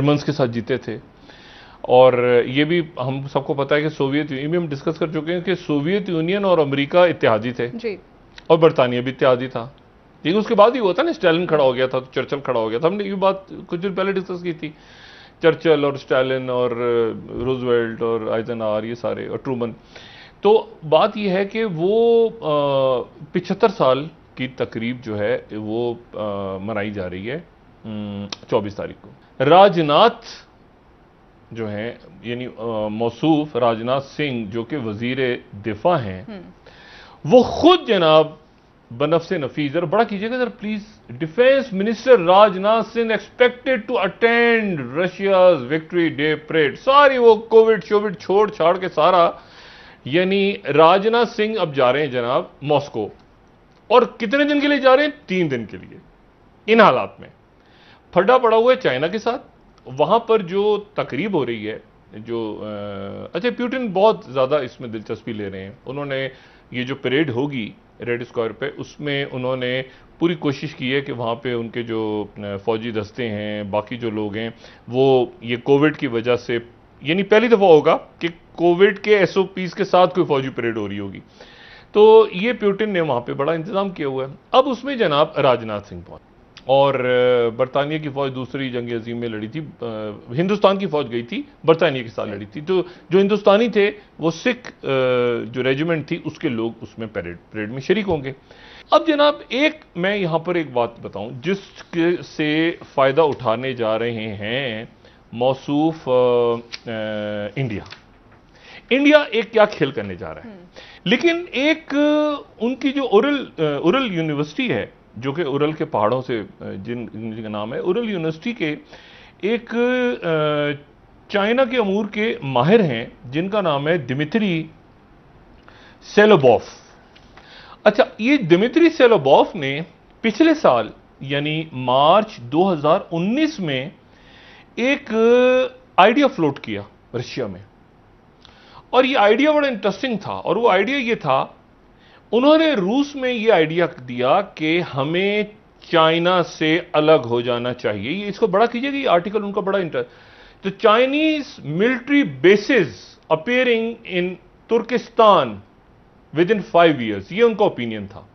Germans के साथ जीते थे और ये भी हम सबको पता है कि सोवियत यूनियन भी हम डिस्कस कर चुके हैं कि सोवियत यूनियन और अमेरिका इत्यादि थे जी। और बरतानिया भी इत्यादि था लेकिन उसके बाद ही हुआ था ना स्टैलिन खड़ा हो गया था तो चर्चल खड़ा हो गया था हमने ये बात कुछ दिन पहले डिस्कस की थी चर्चल और स्टैलिन और रोजवेल्ट uh, और आइजन ये सारे और ट्रूमन तो बात यह है कि वो uh, पिछहत्तर साल की तकरीब जो है वो uh, मनाई जा रही है um, चौबीस तारीख को राजनाथ जो है यानी मौसूफ राजनाथ सिंह जो कि वजीर दिफा हैं हम्म। वो खुद जनाब बनफ से नफीस जरा बड़ा कीजिएगा sir please defence minister Rajnath Singh expected to attend Russia's Victory Day parade सारी वो कोविड शोविड छोड़ छाड़ के सारा यानी राजनाथ सिंह अब जा रहे हैं जनाब मॉस्को और कितने दिन के लिए जा रहे हैं तीन दिन के लिए इन हालात में फड्डा पड़ा हुआ है चाइना के साथ वहाँ पर जो तकरीब हो रही है जो अच्छा प्यूटिन बहुत ज़्यादा इसमें दिलचस्पी ले रहे हैं उन्होंने ये जो परेड होगी रेड स्क्वायर पे उसमें उन्होंने पूरी कोशिश की है कि वहाँ पे उनके जो फौजी दस्ते हैं बाकी जो लोग हैं वो ये कोविड की वजह से यानी पहली दफ़ा होगा कि कोविड के एस के साथ कोई फौजी परेड हो रही होगी तो ये प्यूटिन ने वहाँ पे बड़ा इंतज़ाम किया हुआ है अब उसमें जनाब राजनाथ सिंह पहुँचे और बरतानिया की फौज दूसरी जंग अजीम में लड़ी थी हिंदुस्तान की फौज गई थी बरतानिया के साथ लड़ी थी तो जो हिंदुस्तानी थे वो सिख जो रेजिमेंट थी उसके लोग उसमें परेड परेड में शरीक होंगे अब जनाब एक मैं यहाँ पर एक बात बताऊँ जिसके से फ़ायदा उठाने जा रहे हैं मौसूफ इंडिया इंडिया एक क्या खेल करने जा रहा है हम्म। लेकिन एक उनकी जो ओरल ओरल यूनिवर्सिटी है जो कि उरल के पहाड़ों से जिन जिनका नाम है उरल यूनिवर्सिटी के एक चाइना के अमूर के माहिर हैं जिनका नाम है दिमित्री सेलोबॉफ अच्छा ये दिमित्री सेलोबॉफ ने पिछले साल यानी मार्च 2019 में एक आइडिया फ्लोट किया रशिया में और ये आइडिया बड़ा इंटरेस्टिंग था और वो आइडिया ये था उन्होंने रूस में ये आइडिया दिया कि हमें चाइना से अलग हो जाना चाहिए ये इसको बड़ा कीजिएगा ये आर्टिकल उनका बड़ा इंटरेस्ट तो Chinese military bases appearing in Turkestan within five years ये उनका ओपिनियन था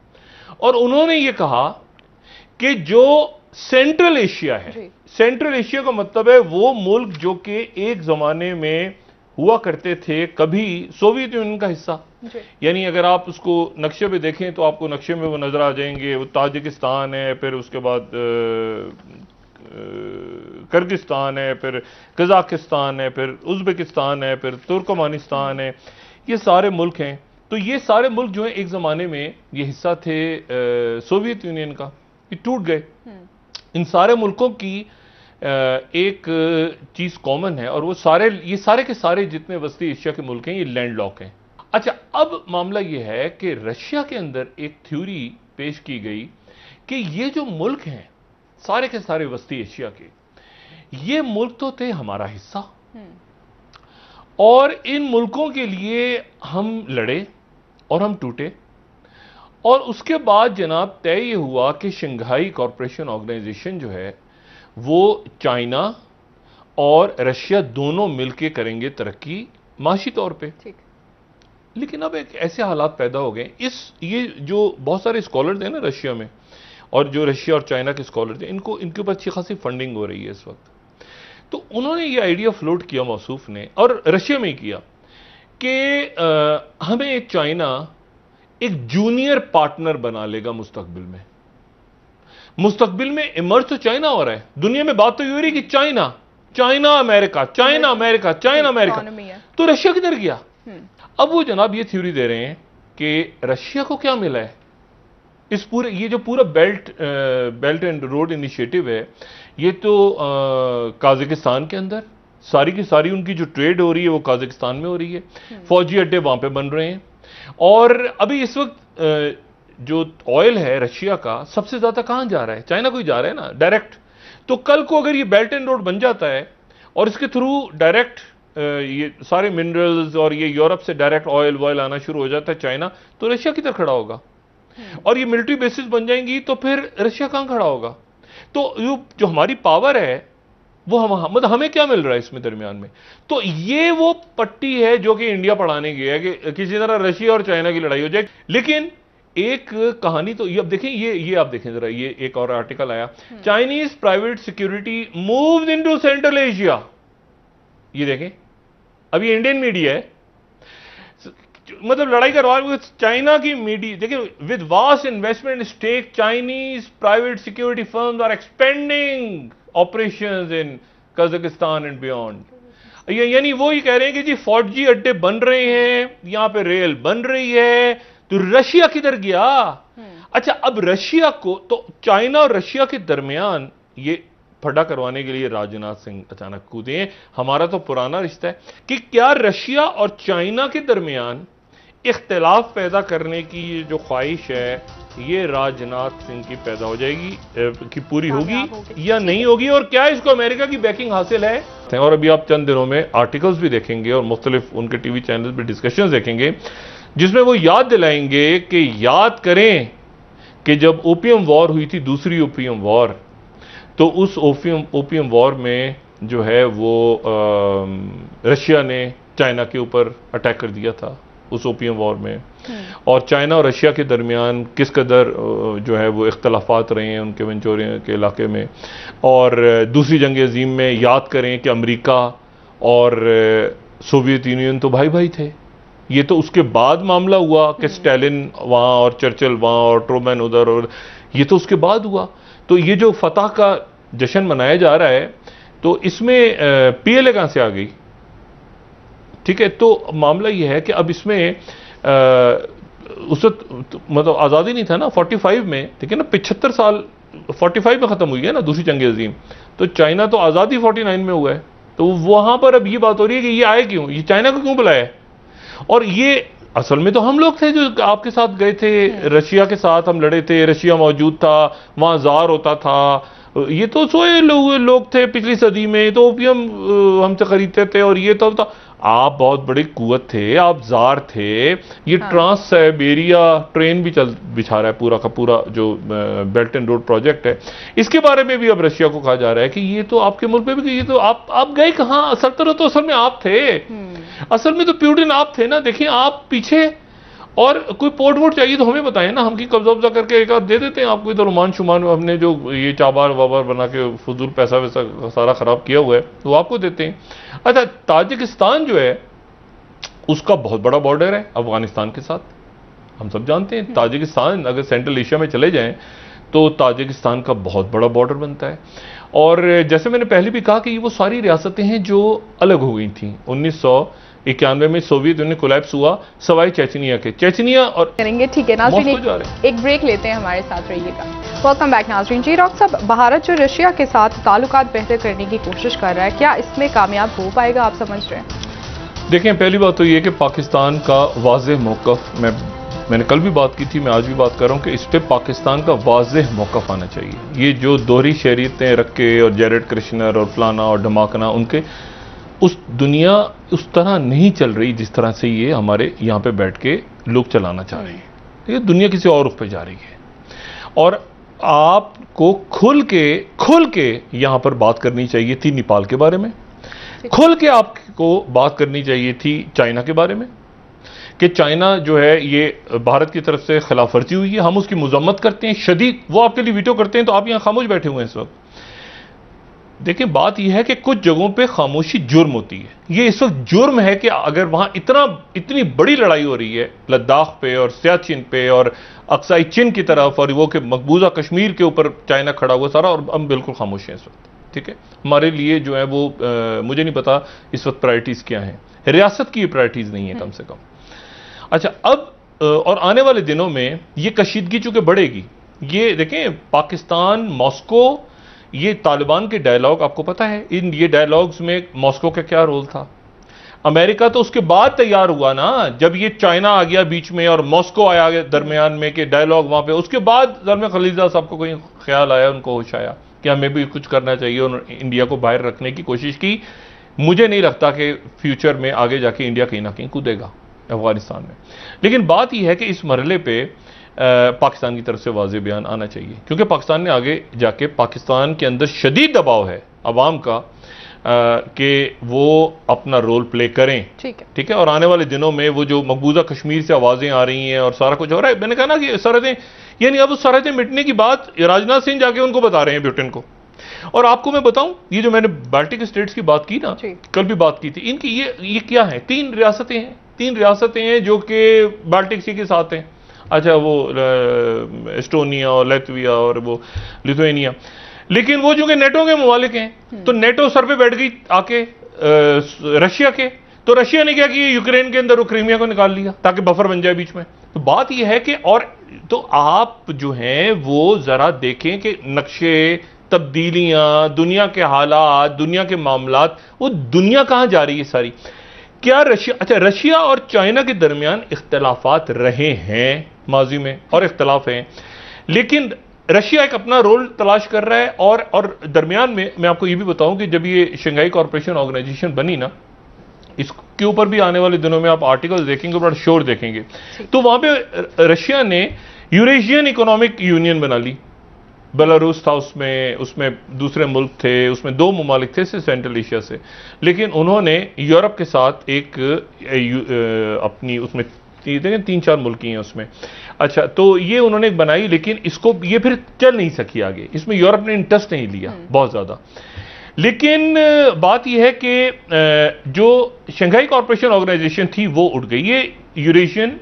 और उन्होंने ये कहा कि जो सेंट्रल एशिया है सेंट्रल एशिया का मतलब है वो मुल्क जो कि एक जमाने में हुआ करते थे कभी सोवियत यूनियन का हिस्सा यानी अगर आप उसको नक्शे पे देखें तो आपको नक्शे में वो नज़र आ जाएंगे वो ताजिकिस्तान है फिर उसके बाद कर्गिस्तान है फिर कजाकिस्तान है फिर उज्बेकिस्तान है फिर तुर्कमानिस्तान है ये सारे मुल्क हैं तो ये सारे मुल्क जो है एक ज़माने में ये हिस्सा थे सोवियत यूनियन का ये टूट गए हम्म। इन सारे मुल्कों की एक चीज़ कॉमन है और वो सारे ये सारे के सारे जितने वस्ती एशिया के मुल्क हैं ये लैंड लॉक हैं अच्छा अब मामला ये है कि रशिया के अंदर एक थ्योरी पेश की गई कि ये जो मुल्क हैं सारे के सारे वस्ती एशिया के ये मुल्क तो थे हमारा हिस्सा हम्म। और इन मुल्कों के लिए हम लड़े और हम टूटे और उसके बाद जनाब तय ये हुआ कि शंघाई कॉरपोरेशन ऑर्गेनाइजेशन जो है वो चाइना और रशिया दोनों मिलकर करेंगे तरक्की माशी तौर पर ठीक लेकिन अब एक ऐसे हालात पैदा हो गए इस ये जो बहुत सारे स्कॉलर्स हैं ना रशिया में और जो रशिया और चाइना के स्कॉलर हैं इनको इनके ऊपर अच्छी खासी फंडिंग हो रही है इस वक्त तो उन्होंने ये आइडिया फ्लोट किया मौसूफ ने और रशिया में किया कि हमें चाइना एक जूनियर पार्टनर बना लेगा मुस्तकबिल में मुस्तबिल में इमर्ज तो चाइना हो रहा है दुनिया में बात तो ये हो रही कि China China America China America China America तो रशिया किधर गया हम्म। अब वो जनाब ये थ्योरी दे रहे हैं कि रशिया को क्या मिला है इस पूरे ये जो पूरा belt belt and road initiative है ये तो काजिकिस्तान के अंदर सारी की सारी उनकी जो ट्रेड हो रही है वो काजिकिस्तान में हो रही है हम्म। फौजी अड्डे वहां पे बन रहे हैं और अभी इस वक्त जो ऑयल है रशिया का सबसे ज़्यादा कहां जा रहा है चाइना को ही जा रहा है ना डायरेक्ट तो कल को अगर ये बेल्ट एंड रोड बन जाता है और इसके थ्रू डायरेक्ट ये सारे मिनरल्स और ये यूरोप से डायरेक्ट ऑयल वॉयल आना शुरू हो जाता है चाइना तो रशिया किधर खड़ा होगा हम्म। और ये मिलिट्री बेसिस बन जाएंगी तो फिर रशिया कहां खड़ा होगा तो जो जो हमारी पावर है वो हम मतलब हमें क्या मिल रहा है इसमें दरमियान में तो ये वो पट्टी है जो कि इंडिया पढ़ाने की है कि किसी तरह रशिया और चाइना की लड़ाई हो जाए लेकिन एक कहानी तो ये अब देखें ये ये आप देखें जरा ये एक और आर्टिकल आया Chinese private security move into Central Asia ये देखें अब ये इंडियन मीडिया है मतलब लड़ाई का रॉयल चाइना की मीडिया देखिए with vast investment stake Chinese private security firms are expanding operation in Kazakhstan and beyond यानी वो ही कह रहे हैं कि जी फौजी अड्डे बन रहे हैं यहां पे रेल बन रही है तो रशिया किधर गया हम्म। अच्छा अब रशिया को तो चाइना और रशिया के दरमियान ये फटा करवाने के लिए राजनाथ सिंह अचानक कूदे हैं हमारा तो पुराना रिश्ता है कि क्या रशिया और चाइना के दरमियान इख्तलाफ पैदा करने की ये जो ख्वाहिश है ये राजनाथ सिंह की पैदा हो जाएगी कि पूरी होगी हो या नहीं होगी और क्या इसको अमेरिका की बैकिंग हासिल है और अभी आप चंद दिनों में आर्टिकल्स भी देखेंगे और मुख्तलिफ उनके टीवी चैनल पर डिस्कशन देखेंगे जिसमें वो याद दिलाएंगे कि याद करें कि जब ओपियम वॉर हुई थी दूसरी ओपियम वॉर तो उस ओपियम ओपियम वॉर में जो है वो रशिया ने चाइना के ऊपर अटैक कर दिया था उस ओपियम वॉर में हम्म। और चाइना और रशिया के दरमियान किस कदर जो है वो इख्तलाफात रहे हैं उनके मंचोरिया के इलाके में और दूसरी जंग अजीम में याद करें कि अमरीका और सोवियत यूनियन तो भाई भाई थे ये तो उसके बाद मामला हुआ कि हम्म। स्टैलिन वहाँ और चर्चिल वहां और ट्रोमैन उधर और ये तो उसके बाद हुआ तो ये जो फतह का जश्न मनाया जा रहा है तो इसमें पीएलए कहाँ से आ गई ठीक है तो मामला ये है कि अब इसमें आ, उस तो, तो, मतलब आज़ादी नहीं था ना 45 में ठीक है ना पिछहत्तर साल 45 में ख़त्म हुई है ना दूसरी जंग अजीम तो चाइना तो आज़ादी 49 में हुआ है तो वहाँ पर अब ये बात हो रही है कि ये आए क्यों ये चाइना को क्यों बुलाया है और ये असल में तो हम लोग थे जो आपके साथ गए थे हम्म। रशिया के साथ हम लड़े थे रशिया मौजूद था वहाँ जार होता था ये तो सोए लोग लोग थे पिछली सदी में तो ओपियम हमसे खरीदते थे और ये तो था आप बहुत बड़े कुत थे आप जार थे ये हाँ। ट्रांस साइबेरिया ट्रेन भी चल बिछा रहा है पूरा का पूरा जो बेल्ट एंड रोड प्रोजेक्ट है इसके बारे में भी अब रशिया को कहा जा रहा है कि ये तो आपके मुल्क में भी ये तो आप आप गए कहां सल्तनत तो असल में आप थे हम्म। असल में तो प्यूटिन आप थे ना देखिए आप पीछे और कोई पोर्ट वोट चाहिए तो हमें बताएं ना हम की कब्जा वब्जा करके एक आध दे देते हैं आपको इधर रुमान शुमान हमने जो ये चाबार वाबार बना के फजूल पैसा वैसा सारा ख़राब किया हुआ है वो आपको देते हैं अच्छा ताजिकिस्तान जो है उसका बहुत बड़ा बॉर्डर है अफगानिस्तान के साथ हम सब जानते हैं ताजिकिस्तान अगर सेंट्रल एशिया में चले जाएँ तो ताजिकिस्तान का बहुत बड़ा बॉर्डर बनता है और जैसे मैंने पहले भी कहा कि वो सारी रियासतें हैं जो अलग हो गई थी उन्नीस सौ इक्यानवे में सोवियत यूनियन कोलैप्स हुआ सवाई चेचनिया के चेचनिया और करेंगे ठीक है नाजरीन एक, एक ब्रेक लेते हैं हमारे साथ रहिएगा वेलकम बैक नाजरीन जी डॉक्टर साहब भारत जो रशिया के साथ ताल्लुक बेहतर करने की कोशिश कर रहा है क्या इसमें कामयाब हो पाएगा आप समझ रहे हैं देखें पहली बात तो ये कि पाकिस्तान का वाज मौकफ मैं मैंने कल भी बात की थी मैं आज भी बात कर रहा हूँ कि इस पर पाकिस्तान का वाज मौकफ आना चाहिए ये जो दोहरी शहरीतें रख के और जेरेड कृष्णर और फलाना और धमाकना उनके उस दुनिया उस तरह नहीं चल रही जिस तरह से ये हमारे यहाँ पे बैठ के लोग चलाना चाह रहे हैं ये दुनिया किसी और रुख पे जा रही है और आपको खुल के खुल के यहाँ पर बात करनी चाहिए थी नेपाल के बारे में खुल के आपको बात करनी चाहिए थी चाइना के बारे में कि चाइना जो है ये भारत की तरफ से खिलाफ वर्जी हुई है हम उसकी मजम्मत करते हैं शदीद वो आपके लिए वीटो करते हैं तो आप यहाँ खामोश बैठे हुए हैं इस वक्त देखिए बात यह है कि कुछ जगहों पे खामोशी जुर्म होती है ये इस वक्त जुर्म है कि अगर वहाँ इतना इतनी बड़ी लड़ाई हो रही है लद्दाख पे और सियाचिन पे और अक्साई चिन की तरफ और वो कि मकबूजा कश्मीर के ऊपर चाइना खड़ा हुआ सारा और हम बिल्कुल खामोश हैं इस वक्त ठीक है हमारे लिए जो है वो आ, मुझे नहीं पता इस वक्त प्रायोरिटीज़ क्या हैं रियासत की प्रायोरिटीज़ नहीं है कम से कम अच्छा अब और आने वाले दिनों में ये कशीदगी चूँकि बढ़ेगी ये देखें पाकिस्तान मॉस्को ये तालिबान के डायलॉग आपको पता है इन ये डायलॉग्स में मॉस्को का क्या रोल था अमेरिका तो उसके बाद तैयार हुआ ना जब ये चाइना आ गया बीच में और मॉस्को आया दरमियान में कि डायलॉग वहां पे उसके बाद में खलीजा साहब को कोई ख्याल आया उनको होश आया कि हमें भी कुछ करना चाहिए और इंडिया को बाहर रखने की कोशिश की मुझे नहीं लगता कि फ्यूचर में आगे जाके इंडिया कहीं ना कहीं कूदेगा अफगानिस्तान में लेकिन बात यह है कि इस मरले पर पाकिस्तान की तरफ से वाज बयान आना चाहिए क्योंकि पाकिस्तान ने आगे जाके पाकिस्तान के अंदर शदीद दबाव है आवाम का कि वो अपना रोल प्ले करें ठीक है ठीक है और आने वाले दिनों में वो जो मकबूजा कश्मीर से आवाज़ें आ रही हैं और सारा कुछ हो रहा है मैंने कहा ना कि सरहदें यानी अब उस सरहदें मिटने की बात राजनाथ सिंह जाके उनको बता रहे हैं ब्रिटेन को और आपको मैं बताऊं ये जो मैंने बाल्टिक स्टेट्स की बात की ना कल भी बात की थी इनकी ये ये क्या है तीन रियासतें हैं तीन रियासतें हैं जो कि बाल्टिक सी के साथ हैं अच्छा वो एस्टोनिया और लेथविया और वो लिथुनिया लेकिन वो चूंकि नेटो के ममालिक हैं हम्म। तो नेटो सर पे बैठ गई आके रशिया के तो रशिया ने क्या कि यूक्रेन के अंदर वो क्रीमिया को निकाल लिया ताकि बफर बन जाए बीच में तो बात यह है कि और तो आप जो हैं वो जरा देखें कि नक्शे तब्दीलियां दुनिया के हालात दुनिया के मामला वो दुनिया कहां जा रही है सारी क्या रशिया अच्छा रशिया और चाइना के दरमियान इख्तलाफात रहे हैं माजी में और इख्तलाफ हैं लेकिन रशिया एक अपना रोल तलाश कर रहा है और और दरमियान में मैं आपको ये भी बताऊं कि जब ये शंघाई कॉरपोरेशन ऑर्गेनाइजेशन बनी ना इसके ऊपर भी आने वाले दिनों में आप आर्टिकल देखेंगे बड़ा शोर देखेंगे तो वहां पे रशिया ने यूरेशियन इकोनॉमिक यूनियन बना ली बेलारूस था उसमें उसमें दूसरे मुल्क थे उसमें दो ममालिक थे सेंट्रल एशिया से लेकिन उन्होंने यूरोप के साथ एक अपनी उसमें देखें तीन चार मुल्क हैं उसमें अच्छा तो ये उन्होंने बनाई लेकिन इसको ये फिर चल नहीं सकी आगे इसमें यूरोप ने इंटरेस्ट नहीं लिया हम्म। बहुत ज़्यादा लेकिन बात यह है कि जो शंघाई कॉरपोरेशन ऑर्गेनाइजेशन थी वो उठ गई ये यूरेशियन